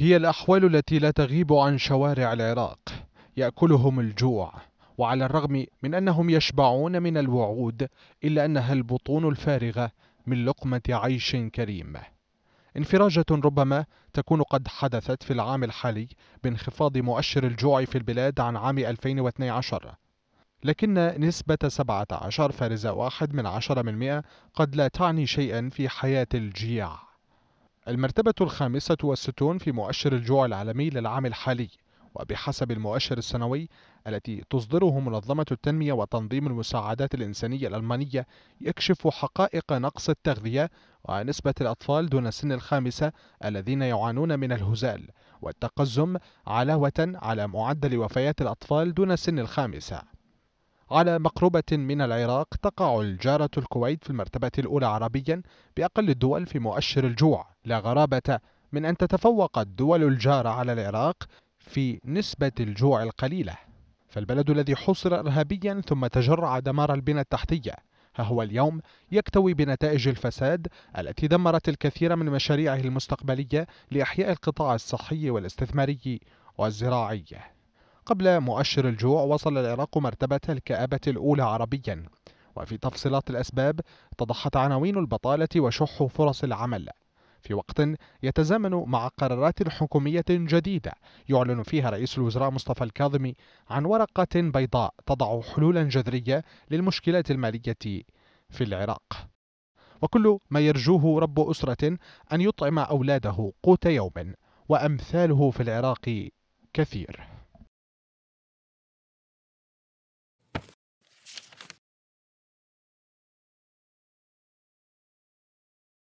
هي الأحوال التي لا تغيب عن شوارع العراق يأكلهم الجوع وعلى الرغم من أنهم يشبعون من الوعود إلا أنها البطون الفارغة من لقمة عيش كريم انفراجة ربما تكون قد حدثت في العام الحالي بانخفاض مؤشر الجوع في البلاد عن عام 2012 لكن نسبة 17 فارزة واحد من عشرة من مئة قد لا تعني شيئا في حياة الجياع المرتبة الخامسة والستون في مؤشر الجوع العالمي للعام الحالي وبحسب المؤشر السنوي التي تصدره منظمة التنمية وتنظيم المساعدات الإنسانية الألمانية يكشف حقائق نقص التغذية ونسبة الأطفال دون سن الخامسة الذين يعانون من الهزال والتقزم علاوة على معدل وفيات الأطفال دون سن الخامسة على مقربة من العراق تقع الجارة الكويت في المرتبة الأولى عربيا بأقل الدول في مؤشر الجوع لا غرابة من أن تتفوق الدول الجارة على العراق في نسبة الجوع القليلة فالبلد الذي حصر إرهابيا ثم تجرع دمار البنى التحتية ها هو اليوم يكتوي بنتائج الفساد التي دمرت الكثير من مشاريعه المستقبلية لإحياء القطاع الصحي والاستثماري والزراعي قبل مؤشر الجوع وصل العراق مرتبة الكآبة الأولى عربيا وفي تفصيلات الأسباب تضحت عناوين البطالة وشح فرص العمل في وقت يتزامن مع قرارات حكومية جديدة يعلن فيها رئيس الوزراء مصطفى الكاظمي عن ورقة بيضاء تضع حلولا جذرية للمشكلات المالية في العراق وكل ما يرجوه رب أسرة أن يطعم أولاده قوت يوم وأمثاله في العراق كثير